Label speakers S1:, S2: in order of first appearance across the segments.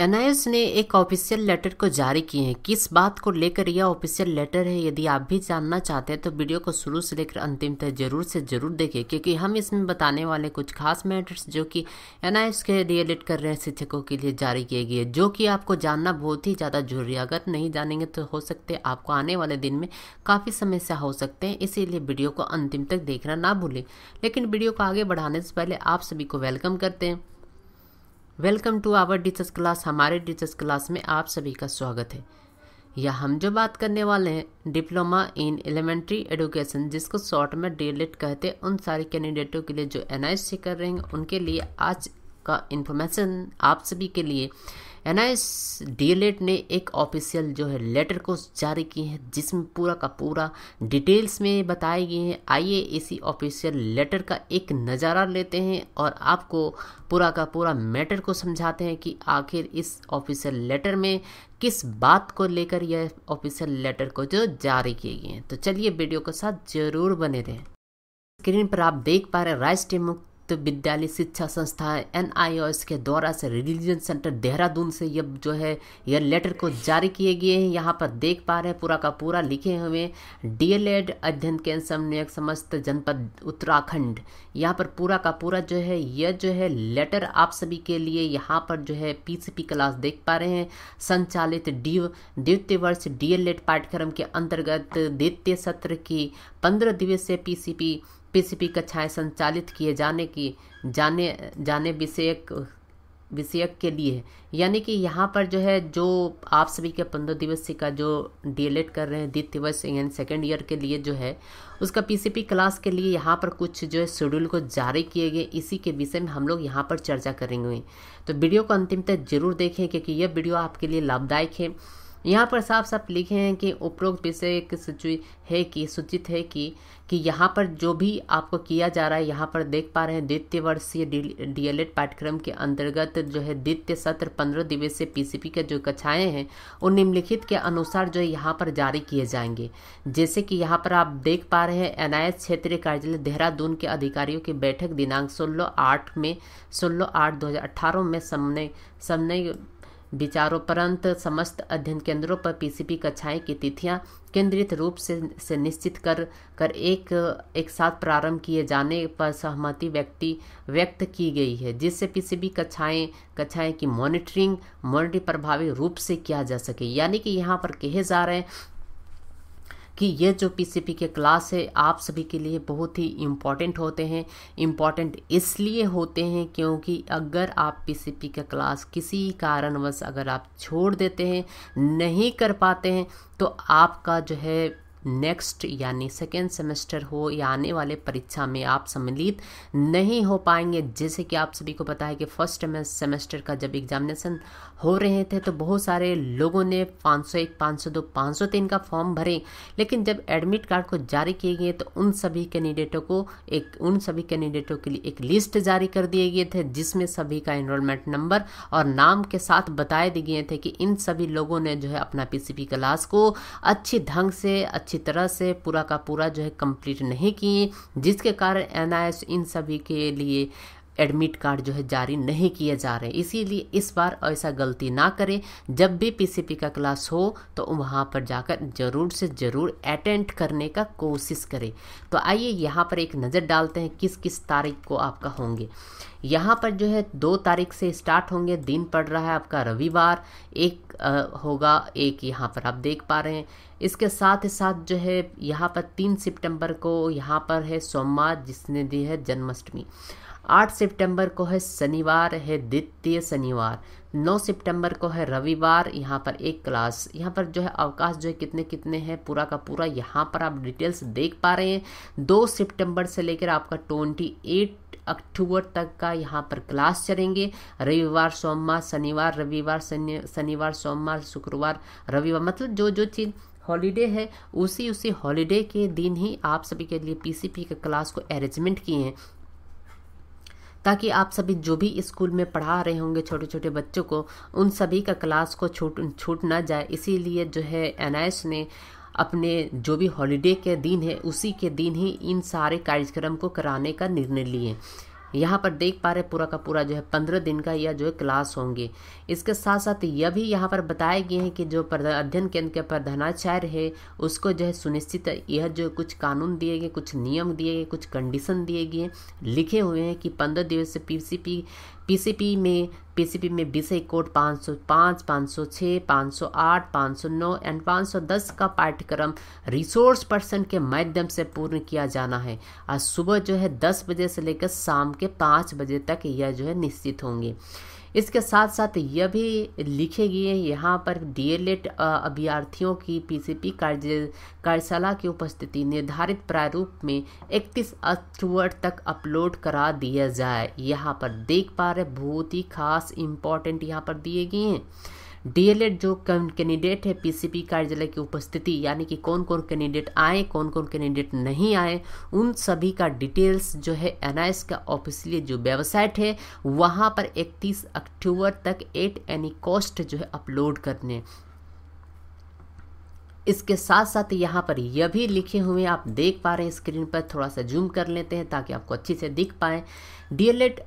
S1: NIS ने एक official letter को जारी किए हैं किस बात को लेकर यह ऑफिशियल लेटर है यदि आप भी जानना चाहते हैं तो वीडियो को शुरू से लेकर अंतिम तक जरूर से जरूर देखें क्योंकि हम इसमें बताने वाले कुछ खास मैटर्स जो कि एनआईएस के रिलेट कर रहे शिक्षकों के लिए जारी किए गए जो कि आपको जानना बहुत ही ज़्यादा जरूरी है अगर नहीं जानेंगे तो हो सकते आपको आने वाले दिन में काफ़ी समस्या हो सकते हैं इसीलिए वीडियो को अंतिम तक देखना ना भूलें लेकिन वीडियो को आगे बढ़ाने से पहले आप सभी को वेलकम करते हैं welcome to our teachers class हमारे डीचर्स क्लास में आप सभी का स्वागत है या हम जो बात करने वाले हैं डिप्लोमा इन एलिमेंट्री एडुकेशन जिसको शॉर्ट में डी कहते हैं उन सारे कैंडिडेटों के लिए जो एन आई सी कर रहे हैं उनके लिए आज का इन्फॉर्मेशन आप सभी के लिए एनआईएस डीएलएड ने एक ऑफिशियल जो है लेटर को जारी की है जिसमें पूरा का पूरा डिटेल्स में बताए गए हैं आइए इसी ऑफिशियल लेटर का एक नज़ारा लेते हैं और आपको पूरा का पूरा मैटर को समझाते हैं कि आखिर इस ऑफिशियल लेटर में किस बात को लेकर यह ऑफिशियल लेटर को जो जारी किए गए हैं तो चलिए वीडियो के साथ ज़रूर बने रहें स्क्रीन पर आप देख पा रहे राइस टीमों मुक्त विद्यालय शिक्षा संस्था एन के द्वारा से रिलीजन सेंटर देहरादून से ये जो है ये लेटर को जारी किए गए हैं यहाँ पर देख पा रहे हैं पूरा का पूरा लिखे हुए डी एल एड अध्ययन केंद्र समन्वयक समस्त जनपद उत्तराखंड यहाँ पर पूरा का पूरा जो है यह जो है लेटर आप सभी के लिए यहाँ पर जो है पी क्लास देख पा रहे हैं संचालित डी द्वितीय वर्ष डी पाठ्यक्रम के अंतर्गत द्वितीय सत्र की पंद्रह दिवसीय पी पीसीपी कक्षाएं संचालित किए जाने की जाने जाने विषयक विषयक के लिए यानी कि यहाँ पर जो है जो आप सभी के पंद्रह दिवसीय का जो डी कर रहे हैं द्वितीय वर्ष यानी सेकेंड ईयर के लिए जो है उसका पीसीपी क्लास के लिए यहाँ पर कुछ जो है शेड्यूल को जारी किए गए इसी के विषय में हम लोग यहाँ पर चर्चा करेंगे तो वीडियो को अंतिम तक जरूर देखें क्योंकि यह वीडियो आपके लिए लाभदायक है यहाँ पर साफ साफ लिखे हैं कि उपरोक्त विषय है कि सूचित है कि कि यहाँ पर जो भी आपको किया जा रहा है यहाँ पर देख पा रहे हैं द्वितीय वर्षीय डी एल पाठ्यक्रम के अंतर्गत जो है द्वितीय सत्र पंद्रह दिवसीय पीसीपी के जो कक्षाएं हैं वो निम्नलिखित के अनुसार जो है यहाँ पर जारी किए जाएंगे जैसे कि यहाँ पर आप देख पा रहे हैं एनआईएस क्षेत्रीय कार्यालय देहरादून के अधिकारियों की बैठक दिनांक सोलह आठ में सोलह आठ दो में सामने सामने विचारोपरांत समस्त अध्ययन केंद्रों पर पीसीपी कक्षाएं की तिथियां केंद्रित रूप से से निश्चित कर कर एक एक साथ प्रारंभ किए जाने पर सहमति व्यक्ति व्यक्त की गई है जिससे पीसीबी कक्षाएं कक्षाएं की मॉनिटरिंग मॉनिटरिंग प्रभावी रूप से किया जा सके यानी कि यहाँ पर कहे जा रहे हैं कि ये जो पीसीपी के क्लास है आप सभी के लिए बहुत ही इम्पॉर्टेंट होते हैं इम्पॉर्टेंट इसलिए होते हैं क्योंकि अगर आप पीसीपी का क्लास किसी कारणवश अगर आप छोड़ देते हैं नहीं कर पाते हैं तो आपका जो है नेक्स्ट यानी सेकेंड सेमेस्टर हो या आने वाले परीक्षा में आप सम्मिलित नहीं हो पाएंगे जैसे कि आप सभी को पता है कि फर्स्ट सेमेस्टर का जब एग्जामिनेशन हो रहे थे तो बहुत सारे लोगों ने 501, 502, 503 का फॉर्म भरे लेकिन जब एडमिट कार्ड को जारी किए गए तो उन सभी कैंडिडेटों को एक उन सभी कैंडिडेटों के लिए एक लिस्ट जारी कर दिए गए थे जिसमें सभी का इनरोलमेंट नंबर और नाम के साथ बताए दिए गए थे कि इन सभी लोगों ने जो है अपना पीसीपी क्लास को अच्छी ढंग से अच्छी अच्छी तरह से पूरा का पूरा जो है कंप्लीट नहीं किए जिसके कारण एन इन सभी के लिए एडमिट कार्ड जो है जारी नहीं किए जा रहे इसीलिए इस बार ऐसा गलती ना करें जब भी पीसीपी का क्लास हो तो वहाँ पर जाकर ज़रूर से ज़रूर अटेंड करने का कोशिश करें तो आइए यहाँ पर एक नज़र डालते हैं किस किस तारीख को आपका होंगे यहाँ पर जो है दो तारीख से स्टार्ट होंगे दिन पड़ रहा है आपका रविवार एक आ, होगा एक यहाँ पर आप देख पा रहे हैं इसके साथ ही साथ जो है यहाँ पर तीन सितंबर को यहाँ पर है सोमवार जिसने दी है जन्माष्टमी आठ सितंबर को है शनिवार है द्वितीय शनिवार नौ सितंबर को है रविवार यहाँ पर एक क्लास यहाँ पर जो है अवकाश जो है कितने कितने हैं पूरा का पूरा यहाँ पर आप डिटेल्स देख पा रहे हैं दो सितंबर से लेकर आपका ट्वेंटी एट अक्टूबर तक का यहाँ पर क्लास चलेंगे रविवार सोमवार शनिवार रविवार शनिवार सोमवार शुक्रवार रविवार मतलब जो जो चीज़ हॉलीडे है उसी उसी हॉलीडे के दिन ही आप सभी के लिए पीसीपी का क्लास को अरेंजमेंट किए हैं ताकि आप सभी जो भी स्कूल में पढ़ा रहे होंगे छोटे छोटे बच्चों को उन सभी का क्लास को छूट छूट ना जाए इसीलिए जो है एन ने अपने जो भी हॉलीडे के दिन है उसी के दिन ही इन सारे कार्यक्रम को कराने का निर्णय लिए यहाँ पर देख पा रहे पूरा का पूरा जो है पंद्रह दिन का यह जो है क्लास होंगे इसके साथ साथ यह भी यहाँ पर बताए गए हैं कि जो अध्ययन केंद्र के प्रधानाचार्य है उसको जो है सुनिश्चित यह जो कुछ कानून दिए गए कुछ नियम दिए गए कुछ कंडीशन दिए गए लिखे हुए हैं कि पंद्रह दिवस से पी पीसीपी में पीसीपी में विषय कोड 505, 506, 508, 509 एंड 510 का पाठ्यक्रम रिसोर्स पर्सन के माध्यम से पूर्ण किया जाना है आज सुबह जो है 10 बजे से लेकर शाम के 5 बजे तक यह जो है निश्चित होंगे इसके साथ साथ यह भी लिखे गए यहाँ पर डीएलएड अभ्यर्थियों की पीसीपी कार्य कार्यशाला की उपस्थिति निर्धारित प्रारूप में 31 अक्टूबर तक अपलोड करा दिया जाए यहाँ पर देख पा रहे बहुत ही खास इम्पोर्टेंट यहाँ पर दिए गए हैं डीएलएड जो कैंडिडेट है पीसीपी कार्यालय की उपस्थिति यानी कि कौन कौन कैंडिडेट आए कौन कौन कैंडिडेट नहीं आए उन सभी का डिटेल्स जो है एनआईएस का ऑफिशियली जो वेबसाइट है वहाँ पर इकतीस अक्टूबर तक एट एनी कॉस्ट जो है अपलोड करने इसके साथ साथ यहाँ पर यह भी लिखे हुए आप देख पा रहे हैं स्क्रीन पर थोड़ा सा जूम कर लेते हैं ताकि आपको अच्छे से दिख पाए डीएलएड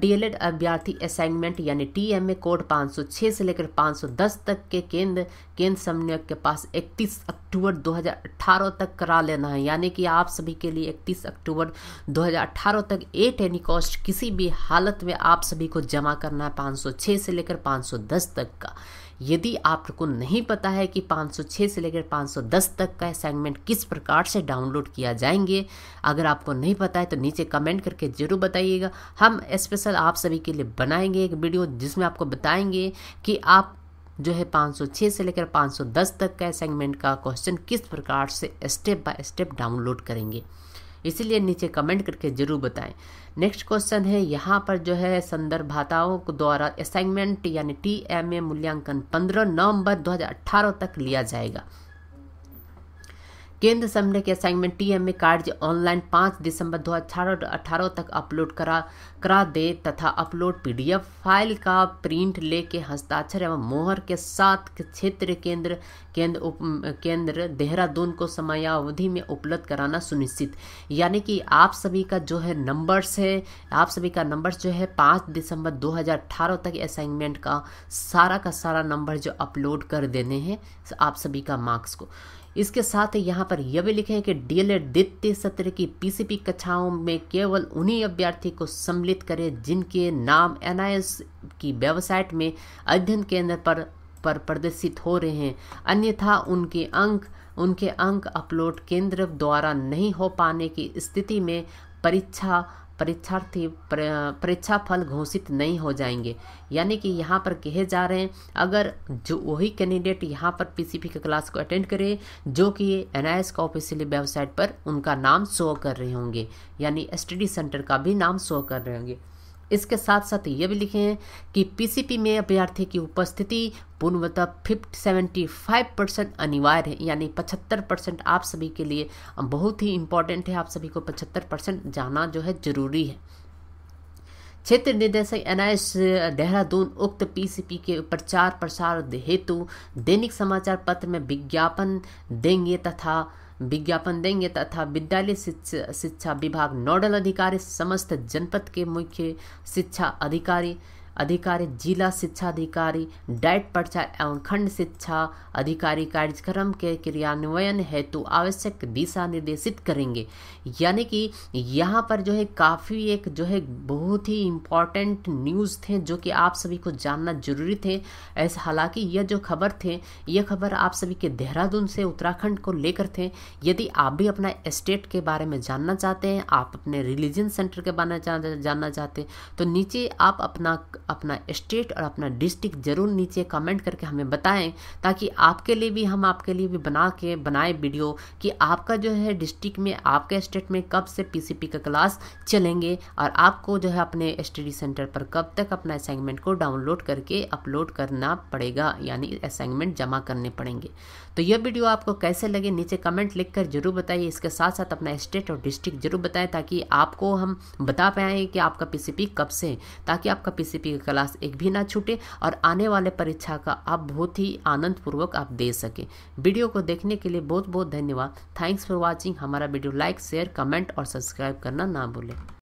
S1: डीएलएड अभ्यर्थी असाइनमेंट यानी टीएमए कोड 506 से लेकर 510 तक के केंद्र केंद्र समन्वयक के पास 31 अक्टूबर 2018 तक करा लेना है यानी कि आप सभी के लिए 31 अक्टूबर 2018 तक एट एनी कॉस्ट किसी भी हालत में आप सभी को जमा करना है पाँच से लेकर पाँच तक का यदि आपको नहीं पता है कि 506 से लेकर 510 तक का असाइनमेंट किस प्रकार से डाउनलोड किया जाएंगे अगर आपको नहीं पता है तो नीचे कमेंट करके ज़रूर बताइएगा हम स्पेशल आप सभी के लिए बनाएंगे एक वीडियो जिसमें आपको बताएंगे कि आप जो है 506 से लेकर 510 तक का असाइनमेंट का क्वेश्चन किस प्रकार से स्टेप बाय स्टेप डाउनलोड करेंगे इसीलिए नीचे कमेंट करके ज़रूर बताएं नेक्स्ट क्वेश्चन है यहाँ पर जो है संदर्भाताओं द्वारा असाइनमेंट यानी टी एम ए मूल्यांकन पंद्रह नवंबर 2018 तक लिया जाएगा केंद्र समन्वय के असाइनमेंट टीएमए कार्ड ऑनलाइन पाँच दिसंबर 2018 अठारह तक अपलोड करा करा दे तथा अपलोड पीडीएफ फाइल का प्रिंट लेके हस्ताक्षर एवं मोहर के साथ क्षेत्र केंद्र केंद्र उप केंद्र देहरादून को समयावधि में उपलब्ध कराना सुनिश्चित यानी कि आप सभी का जो है नंबर्स है आप सभी का नंबर्स जो है पाँच दिसंबर 2018 तक असाइनमेंट का सारा का सारा नंबर जो अपलोड कर देने हैं आप सभी का मार्क्स को इसके साथ ही यहाँ पर यह भी लिखे हैं कि डीएलएड द्वितीय सत्र की पीसीपी कक्षाओं में केवल उन्हीं अभ्यर्थी को सम्मिलित करें जिनके नाम एनआईएस की वेबसाइट में अध्ययन केंद्र पर पर प्रदर्शित हो रहे हैं अन्यथा उनके अंक उनके अंक अपलोड केंद्र द्वारा नहीं हो पाने की स्थिति में परीक्षा परीक्षार्थी परीक्षा फल घोषित नहीं हो जाएंगे यानी कि यहाँ पर कहे जा रहे हैं अगर जो वही कैंडिडेट यहाँ पर पीसीपी के क्लास को अटेंड करे जो कि एन आई का ऑफिशियली वेबसाइट पर उनका नाम शो कर रहे होंगे यानी स्टडी सेंटर का भी नाम शो कर रहे होंगे इसके साथ साथ ये भी लिखे हैं कि पीसीपी में अभ्यर्थी की उपस्थिति पूर्णतः फिफ्ट सेवेंटी फाइव परसेंट अनिवार्य है यानी पचहत्तर परसेंट आप सभी के लिए बहुत ही इंपॉर्टेंट है आप सभी को पचहत्तर परसेंट जाना जो है जरूरी है क्षेत्र निदेशक एनआईएस देहरादून उक्त पीसीपी के प्रचार प्रसार हेतु दैनिक समाचार पत्र में विज्ञापन देंगे तथा विज्ञापन देंगे तथा विद्यालय शिक्षा विभाग नोडल अधिकारी समस्त जनपद के मुख्य शिक्षा अधिकारी अधिकारी जिला शिक्षा अधिकारी डाइट प्रचार एवं खंड शिक्षा अधिकारी कार्यक्रम के क्रियान्वयन हेतु आवश्यक दिशा निर्देशित करेंगे यानी कि यहाँ पर जो है काफ़ी एक जो है बहुत ही इम्पॉर्टेंट न्यूज़ थे जो कि आप सभी को जानना जरूरी थे ऐसा हालांकि यह जो खबर थे यह खबर आप सभी के देहरादून से उत्तराखंड को लेकर थे यदि आप भी अपना स्टेट के बारे में जानना चाहते हैं आप अपने रिलीजन सेंटर के बारे में जानना चाहते हैं तो नीचे आप अपना अपना स्टेट और अपना डिस्ट्रिक्ट ज़रूर नीचे कमेंट करके हमें बताएं ताकि आपके लिए भी हम आपके लिए भी बना के बनाए वीडियो कि आपका जो है डिस्ट्रिक्ट में आपके स्टेट में कब से पीसीपी का क्लास चलेंगे और आपको जो है अपने स्टडी सेंटर पर कब तक अपना असाइनमेंट को डाउनलोड करके अपलोड करना पड़ेगा यानी असाइनमेंट जमा करने पड़ेंगे तो यह वीडियो आपको कैसे लगे नीचे कमेंट लिख कर जरूर बताइए इसके साथ साथ अपना स्टेट और डिस्ट्रिक्ट जरूर बताएं ताकि आपको हम बता पाएँ कि आपका पीसीपी कब से ताकि आपका पीसीपी की क्लास एक भी ना छूटे और आने वाले परीक्षा का आप बहुत ही आनंदपूर्वक आप दे सके वीडियो को देखने के लिए बहुत बहुत धन्यवाद थैंक्स फॉर वॉचिंग हमारा वीडियो लाइक शेयर कमेंट और सब्सक्राइब करना ना भूलें